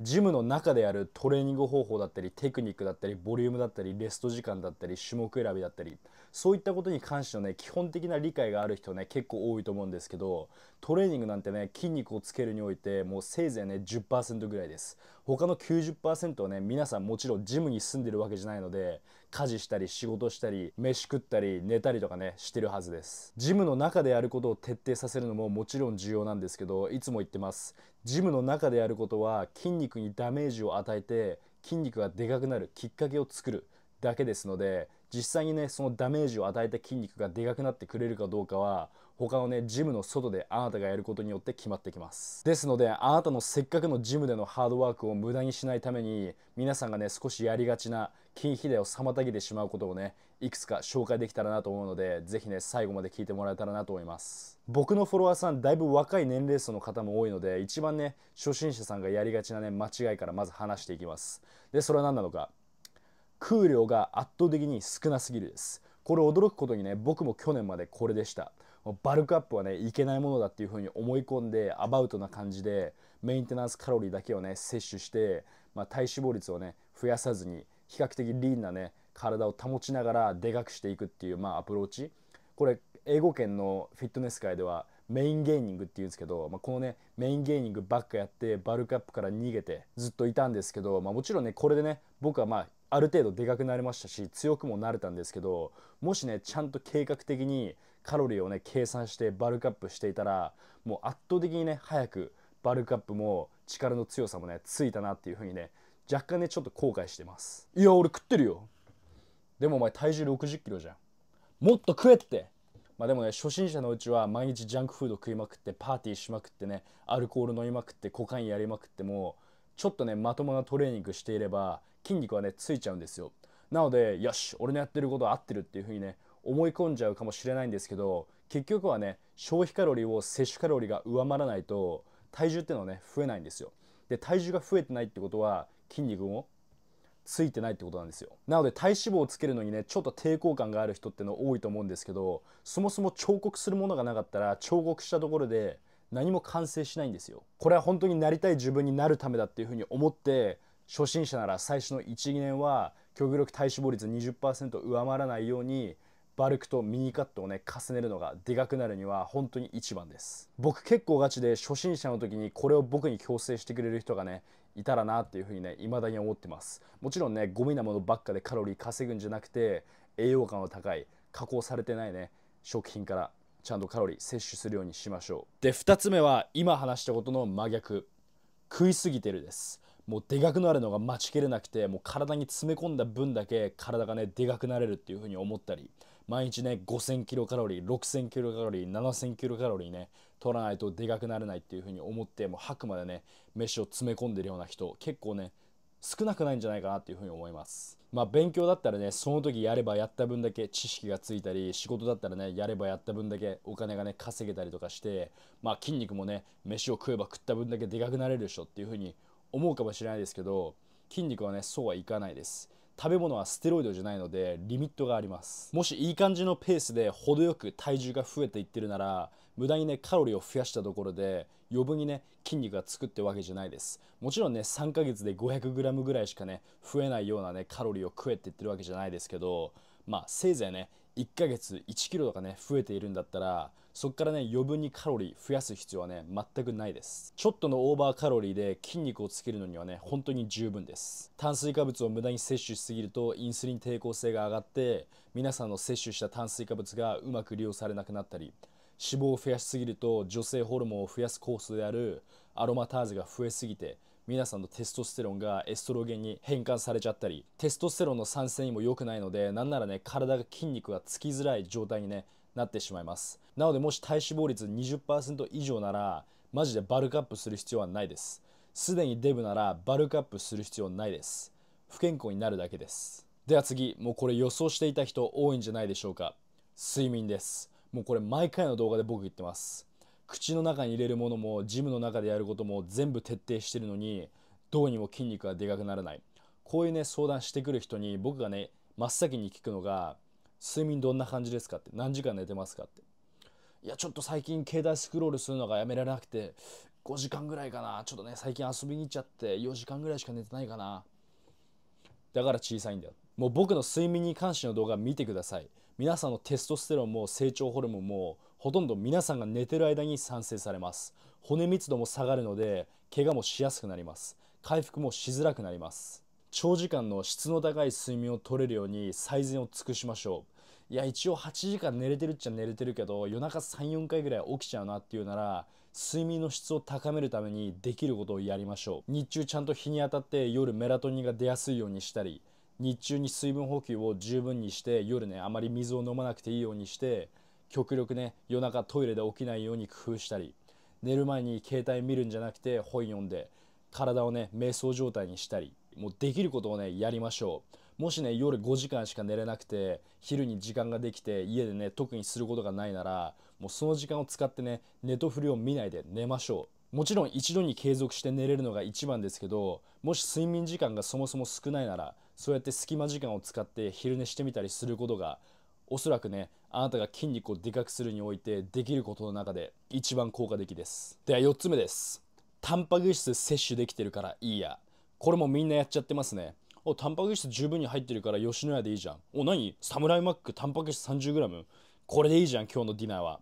ジムの中でやるトレーニング方法だったりテクニックだったりボリュームだったりレスト時間だったり種目選びだったりそういったことに関してのね基本的な理解がある人ね結構多いと思うんですけどトレーニングなんてね筋肉をつけるにおいてもうせいぜいね10%ぐらいです他の90%はね皆さんもちろんジムに住んでるわけじゃないので家事したり仕事したり飯食ったり寝たりとかねしてるはずですジムの中でやることを徹底させるのももちろん重要なんですけどいつも言ってますジムの中でやることは筋肉にダメージを与えて筋肉がでかくなるきっかけを作るだけですので実際にねそのダメージを与えた筋肉がでかくなってくれるかどうかは他のねジムの外であなたがやることによって決まってきますですのであなたのせっかくのジムでのハードワークを無駄にしないために皆さんがね少しやりがちな筋肥大を妨げてしまうことをねいくつか紹介できたらなと思うので是非ね最後まで聞いてもらえたらなと思います僕のフォロワーさんだいぶ若い年齢層の方も多いので一番ね初心者さんがやりがちなね間違いからまず話していきますでそれは何なのか空量が圧倒的に少なすぎるですこれ驚くことにね僕も去年までこれでしたバルクアップはねいけないものだっていうふうに思い込んでアバウトな感じでメンテナンスカロリーだけをね摂取して、まあ、体脂肪率をね増やさずに比較的リーンなね体を保ちながらでかくしていくっていう、まあ、アプローチこれ英語圏のフィットネス界ではメインゲーニングっていうんですけど、まあ、このねメインゲーニングばっかやってバルクアップから逃げてずっといたんですけど、まあ、もちろんねこれでね僕はまあある程度でかくなりましたし強くもなれたんですけどもしねちゃんと計画的にカロリーをね計算してバルクアップしていたらもう圧倒的にね早くバルクアップも力の強さもねついたなっていう風にね若干ねちょっと後悔してますいや俺食ってるよでもお前体重6 0キロじゃんもっと食えってまあでもね初心者のうちは毎日ジャンクフード食いまくってパーティーしまくってねアルコール飲みまくってコカインやりまくってもちょっとねまともなトレーニングしていれば筋肉はねついちゃうんですよなのでよし俺のやってることは合ってるっていう風にね思い込んじゃうかもしれないんですけど結局はね消費カロリーを摂取カロリーが上回らないと体重っていうのはね増えないんですよで体重が増えてないってことは筋肉もついてないってことなんですよなので体脂肪をつけるのにねちょっと抵抗感がある人っての多いと思うんですけどそもそも彫刻するものがなかったら彫刻したところで何も完成しないんですよこれは本当になりたい自分になるためだっていうふうに思って初心者なら最初の12年は極力体脂肪率20%上回らないようにバルクとミニカットをね重ねるのがでかくなるには本当に一番です僕結構ガチで初心者の時にこれを僕に強制してくれる人がねいたらなっていうふうにね未だに思ってますもちろんねゴミなものばっかでカロリー稼ぐんじゃなくて栄養価の高い加工されてないね食品からちゃんとカロリー摂取するようにしましょうで2つ目は今話したことの真逆食いすぎてるですもうでかくなるのが待ちきれなくてもう体に詰め込んだ分だけ体がねでかくなれるっていう風に思ったり毎日ね5000キロカロリー6000キロカロリー7000キロカロリーね取らないとでかくなれないっていうふうに思ってもう吐くまでね飯を詰め込んでるような人結構ね少なくないんじゃないかなっていうふうに思いますまあ勉強だったらねその時やればやった分だけ知識がついたり仕事だったらねやればやった分だけお金がね稼げたりとかしてまあ筋肉もね飯を食えば食った分だけでかくなれる人っていうふうに思うかもしれないですけど筋肉はねそうはいかないです食べ物はステロイドじゃないのでリミットがありますもしいい感じのペースで程よく体重が増えていってるなら無駄にねカロリーを増やしたところで余分にね筋肉がつくってわけじゃないですもちろんね3ヶ月で 500g ぐらいしかね増えないようなねカロリーを食えって言ってるわけじゃないですけどまあせいぜいね1ヶ月1キロとかね増えているんだったらそこからね余分にカロリー増やす必要はね全くないですちょっとのオーバーカロリーで筋肉をつけるのにはね本当に十分です炭水化物を無駄に摂取しすぎるとインスリン抵抗性が上がって皆さんの摂取した炭水化物がうまく利用されなくなったり脂肪を増やしすぎると女性ホルモンを増やす酵素であるアロマターゼが増えすぎて皆さんのテストステロンがエストロゲンに変換されちゃったりテストステロンの酸性にも良くないのでなんならね体が筋肉がつきづらい状態に、ね、なってしまいますなのでもし体脂肪率20%以上ならマジでバルクアップする必要はないですすでにデブならバルクアップする必要ないです不健康になるだけですでは次もうこれ予想していた人多いんじゃないでしょうか睡眠ですもうこれ毎回の動画で僕言ってます口の中に入れるものもジムの中でやることも全部徹底してるのにどうにも筋肉がでかくならないこういうね相談してくる人に僕がね真っ先に聞くのが「睡眠どんな感じですか?」って「何時間寝てますか?」って「いやちょっと最近携帯スクロールするのがやめられなくて5時間ぐらいかなちょっとね最近遊びに行っちゃって4時間ぐらいしか寝てないかな」だから小さいんだよもう僕の睡眠に関しての動画見てください皆さんのテストステロンも成長ホルモンもほとんど皆さんが寝てる間に産生されます骨密度も下がるので怪我もしやすくなります回復もしづらくなります長時間の質の高い睡眠をとれるように最善を尽くしましょういや一応8時間寝れてるっちゃ寝れてるけど夜中34回ぐらい起きちゃうなっていうなら睡眠の質を高めるためにできることをやりましょう日中ちゃんと日に当たって夜メラトニンが出やすいようにしたり日中に水分補給を十分にして夜ねあまり水を飲まなくていいようにして極力ね夜中トイレで起きないように工夫したり寝る前に携帯見るんじゃなくて本読んで体をね瞑想状態にしたりもうできることをねやりましょうもしね夜5時間しか寝れなくて昼に時間ができて家でね特にすることがないならもうその時間を使ってねネトフリを見ないで寝ましょうもちろん一度に継続して寝れるのが一番ですけどもし睡眠時間がそもそも少ないならそうやって隙間時間を使って昼寝してみたりすることがおそらくねあなたが筋肉をでかくするにおいてできることの中で一番効果的ですでは4つ目ですタンパク質摂取できてるからいいやこれもみんなやっちゃってますねおタンパク質十分に入ってるから吉野家でいいじゃんお何サムライマックタンパク質 30g これでいいじゃん今日のディナーは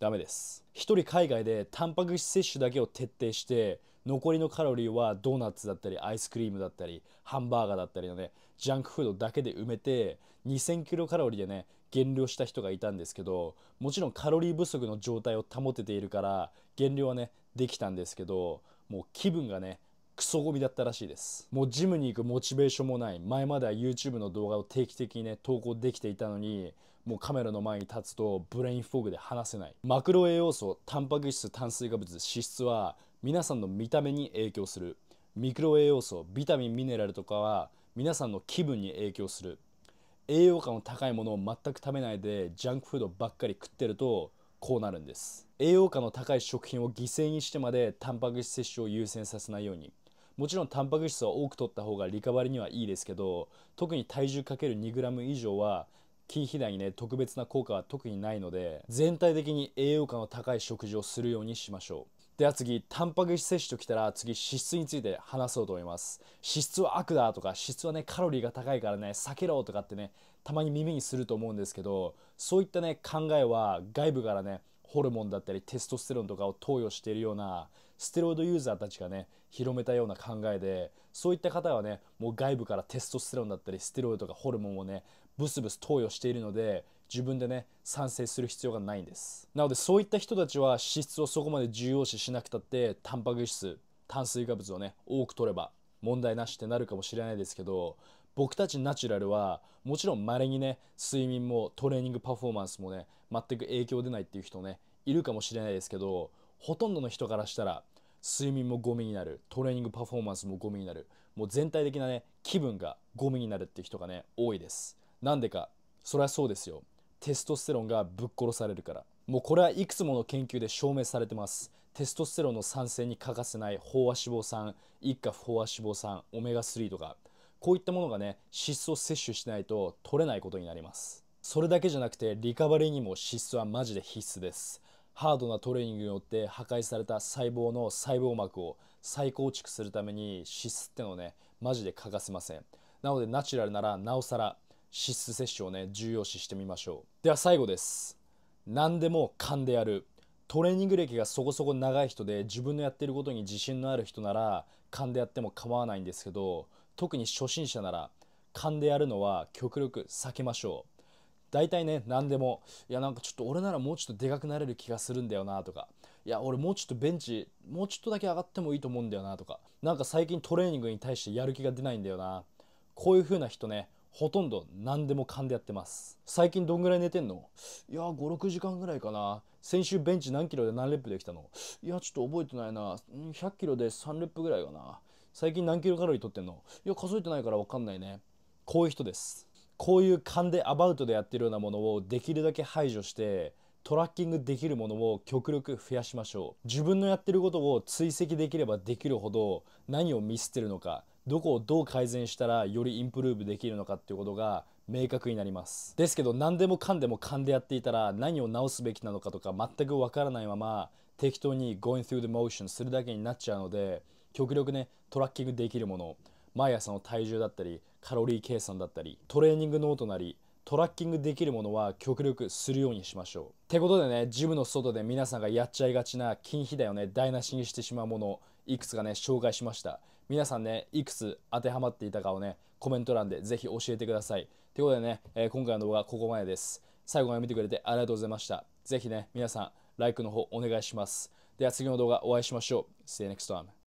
ダメです一人海外でタンパク質摂取だけを徹底して残りのカロリーはドーナツだったりアイスクリームだったりハンバーガーだったりのねジャンクフードだけで埋めて2000キロカロリーでね減量した人がいたんですけどもちろんカロリー不足の状態を保てているから減量はねできたんですけどもう気分がねクソゴミだったらしいですもうジムに行くモチベーションもない前までは YouTube の動画を定期的にね投稿できていたのにもうカメラの前に立つとブレインフォグで話せないマクロ栄養素タンパク質炭水化物脂質は皆さんの見た目に影響するミクロ栄養素ビタミンミネラルとかは皆さんの気分に影響する栄養価の高いものを全く食べないでジャンクフードばっかり食ってるとこうなるんです栄養価の高い食品を犠牲にしてまでタンパク質摂取を優先させないようにもちろんタンパク質は多く取った方がリカバリーにはいいですけど特に体重かける2 g 以上は筋肥大にね特別な効果は特にないので全体的に栄養価の高い食事をするようにしましょうでは次タンパク質摂取ときたら次脂質について話そうと思います脂質は悪だとか脂質はねカロリーが高いからね避けろとかってねたまに耳にすると思うんですけどそういったね考えは外部からねホルモンだったりテストステロンとかを投与しているようなステロイドユーザーたちがね広めたような考えでそういった方はねもう外部からテストステロンだったりステロイドとかホルモンをねブスブス投与しているので自分でね賛成する必要がないんですなのでそういった人たちは脂質をそこまで重要視しなくたってタンパク質炭水化物をね多く取れば問題なしってなるかもしれないですけど僕たちナチュラルはもちろんまれにね睡眠もトレーニングパフォーマンスもね全く影響出ないっていう人ねいるかもしれないですけどほとんどの人からしたら睡眠もゴミになるトレーニングパフォーマンスもゴミになるもう全体的なね気分がゴミになるっていう人がね多いですなんでかそれはそうですよテストステロンがぶっ殺されるからもうこれはいくつもの研究で証明されてますテストステロンの酸性に欠かせない飽和脂肪酸一価飽和脂肪酸オメガ3とかこういったものがね脂質を摂取しないと取れないことになりますそれだけじゃなくてリカバリーにも脂質はマジで必須ですハードなトレーニングによって破壊された細胞の細胞膜を再構築するために脂質ってのをねマジで欠かせませんなのでナチュラルならなおさら脂質摂取をね重要視してみましょうでは最後です何でも勘でやるトレーニング歴がそこそこ長い人で自分のやってることに自信のある人なら勘でやっても構わないんですけど特に初心者なら勘でやるのは極力避けましょう大体ね何でもいやなんかちょっと俺ならもうちょっとでかくなれる気がするんだよなとかいや俺もうちょっとベンチもうちょっとだけ上がってもいいと思うんだよなとかなんか最近トレーニングに対してやる気が出ないんだよなこういう風な人ねほとんど何でも勘でやってます最近どんぐらい寝てんのいや56時間ぐらいかな先週ベンチ何キロで何レップできたのいやちょっと覚えてないな100キロで3レップぐらいかな最近何キロカロリーとってんのいや数えてないから分かんないねこういう人ですこういう勘でアバウトでやってるようなものをできるだけ排除してトラッキングできるものを極力増やしましょう自分のやってることを追跡できればできるほど何を見捨てるのかどこをどう改善したらよりインプルーブできるのかっていうことが明確になりますですけど何でもかんでも勘でやっていたら何を直すべきなのかとか全くわからないまま適当に going through the motion するだけになっちゃうので極力ねトラッキングできるもの毎朝の体重だったりカロリー計算だったりトレーニングノートなりトラッキングできるものは極力するようにしましょう。ってことでねジムの外で皆さんがやっちゃいがちな筋肥大をね台無しにしてしまうものいくつかね紹介しました皆さんねいくつ当てはまっていたかをねコメント欄でぜひ教えてくださいということでね、えー、今回の動画はここまでです最後まで見てくれてありがとうございましたぜひね皆さん like の方お願いしますでは次の動画お会いしましょう See you next time